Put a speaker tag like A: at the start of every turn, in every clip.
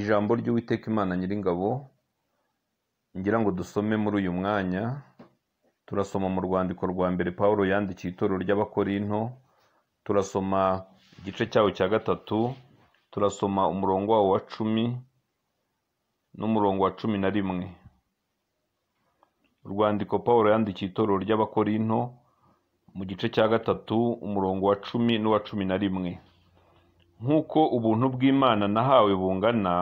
A: ijambo ry'uwiteka imana nyiringabo ngira ngo dusome muri uyu mwanya turasoma mu rwandiko rwa mbere paul yandikiye itorero ry'abakorinto turasoma igice cyawo cya gatatu turasoma umurongo wawo wa cumi n'umurongo wa cumi na rimwe urwandiko paul yandikiye itorero ry'abakorinto mu gice cya gatatu umurongo wa cumi n'uwa cumi na rimwe nk'uko ubuntu bw'Imana nahawe bungana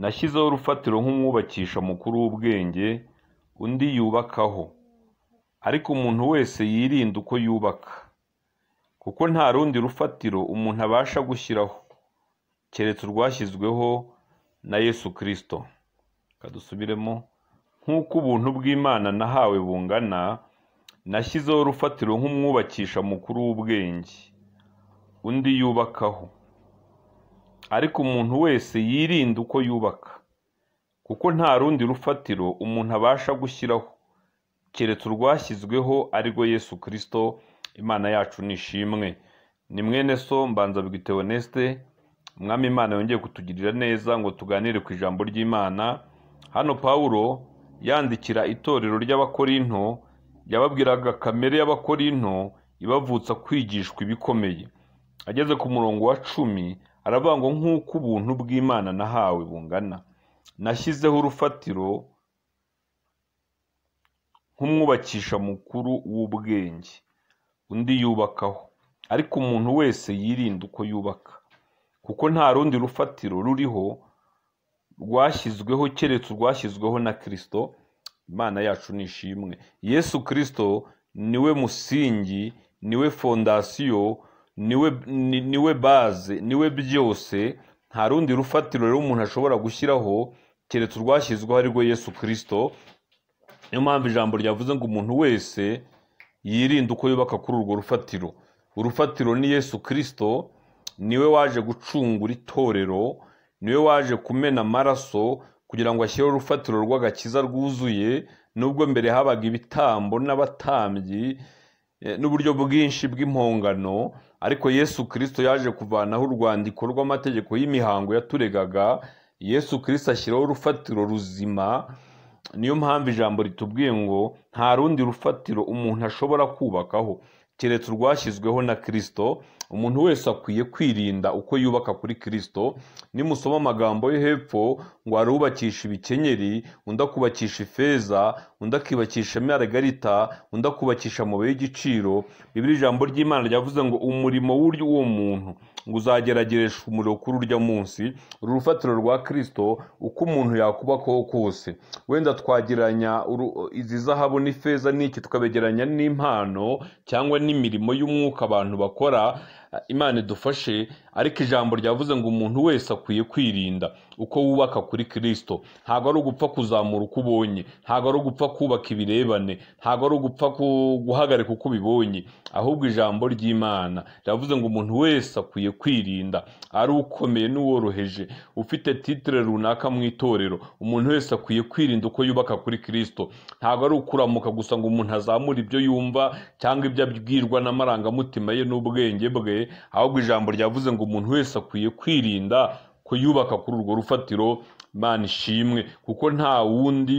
A: nashyizeho urufatiro nk'umwubakisha mukuru w'ubwenge undi yubakaho ariko umuntu wese yirinda uko yubaka kuko nta rundi rufatiro umuntu abasha gushyiraho keretse urwashyizweho na yesu kirisito kadusubiremo nk'uko ubuntu bw'Imana nahawe bungana nashyizeho urufatiro nk'umwubakisha mukuru w'ubwenge undi yubakaho ariko umuntu wese yirinda uko yubaka kuko nta rundi rufatiro umuntu abasha gushyiraho keretse urwashyizweho arirwo Yesu kirisito imana yacu ni ishimwe ni mwene so mbanza bwitewe nesite umwami imana yongeye kutugirira neza ngo tuganire ku ijambo ry'imana hano pawulo yandikira itorero ry'abakorinto yababwiraga kamere y'abakorinto ibavutsa kwigishwa ibikomeye ageze ku murongo wa cumi aravuga ngo nk'uko ubuntu bw'imana nahawe bungana nashyizeho urufatiro nk'umwubakisha mukuru w'ubwenge undi yubakaho ariko umuntu wese yirinda uko yubaka kuko nta rundi rufatiro ruriho rwashyizweho keretse urwashyizweho na kirisito imana yacu ni ishimwe yesu kirisito niwe musingi niwe fondasiyo niwe baze niwe byose nta rundi rufatiro rero umuntu ashobora gushyiraho keretse urwashyizweho ari rwo yesu kirisito niyo mpamvu ijambo ryavuze ngo umuntu wese yirinde uko yubaka kuri urwo rufatiro urufatiro ni yesu kirisito niwe waje gucungura itorero niwe waje kumena amaraso kugira ngo ashyireho urufatiro rw'agakiza rwuzuye nubwo mbere habaga ibitambo n'abatambyi Eh, n'uburyo bwinshi bw'impongano ariko yesu Kristo yaje kuvanaho urwandiko rw'amategeko y'imihango yaturegaga yesu Kristo ashyiraho urufatiro ruzima niyo mpamvu ijambo ritubwiye ngo nta rundi rufatiro umuntu ashobora kubakaho keretse urwashyizweho na kirisito umuntu wese akwiye kwirinda uko yubaka kuri kirisito nimusoma amagambo yo hepfo ngo arubakisha ibikenyeri undi akubakisha ifeza undi akibakisha maragarita undi akubakisha amabuye y'igiciro bibiri ijambo ry'imana ryavuze ngo umurimo w'uwo muntu ngo uzageragereshwa umuriro kuri urya munsi uru rufatiro rwa kirisito uko umuntu yakubakaho kose wenda twagiranya izi zahabu n'ifeza n'iki tukabegeranya n'impano cyangwa n'imirimo y'umwuka abantu bakora imana idufashe ariko ijambo ryavuze ngo umuntu wese akwiye kwirinda uko wubaka kuri kirisito ntabwo ari ugupfa kuzamura uko ubonye ntabwo ari ugupfa kubaka ibirebane ntabwo ari ugupfa guhagarika uko ubibonye ahubwo ijambo ry'imana riravuze ngo umuntu wese akwiye kwirinda ari ukomeye n'uworoheje ufite titire runaka mu itorero umuntu wese akwiye kwirinda uko yubaka kuri kirisito ntabwo ari ukuramuka gusa ngo umuntu azamure ibyo yumva cyangwa ibyo abwirwa n'amarangamutima ye n'ubwenge bwe ahubwo ijambo ryavuze ngo umuntu wese akwiye kwirinda kuyubaka kuri urwo rufatiro imana ishimwe kuko nta wundi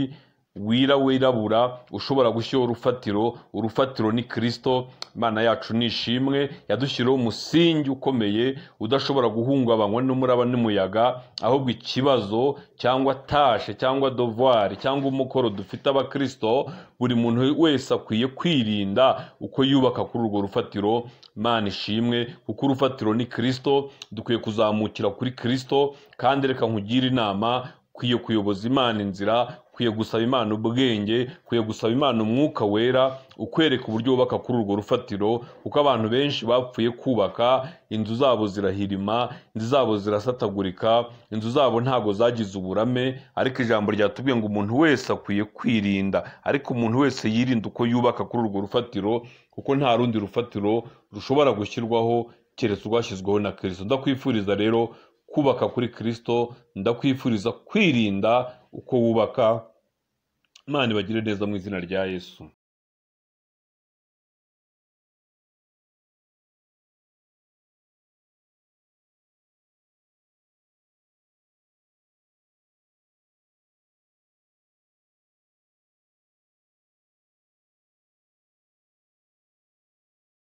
A: wira wirabura ushobora gushyiraho urufatiro urufatiro ni kirisito imana yacu ni ishimwe yadushyiriyeho umusingi ukomeye udashobora guhungabanywa n'umuraba n'umuyaga ahubwo ikibazo cyangwa tashe cyangwa dovuwari cyangwa umukoro dufite abakirisito buri muntu wese akwiye kwirinda uko yubaka kuri urwo rufatiro imana ishimwe kuko urufatiro ni kirisito dukwiye kuzamukira kuri kirisito kandi reka nkugire inama ukwiye kuyoboza imana inzira ukwiye gusaba imana ubwenge ukwiye gusaba imana umwuka wera ukwereka uburyo wubaka kuri urwo rufatiro kuko abantu benshi bapfuye kubaka inzu zabo zirahirima inzu zabo zirasatagurika inzu zabo ntabwo zagize uburame ariko ijambo ryatubwiye ngo umuntu wese akwiye kwirinda ariko umuntu wese yirinda uko yubaka kuri urwo rufatiro kuko nta rundi rufatiro rushobora gushyirwaho keretse urwashyizweho na kirisito ndakwifuriza rero kubaka kuri kirisito ndakwifuriza kwirinda uko wubaka imana ibagire neza mu izina rya yesu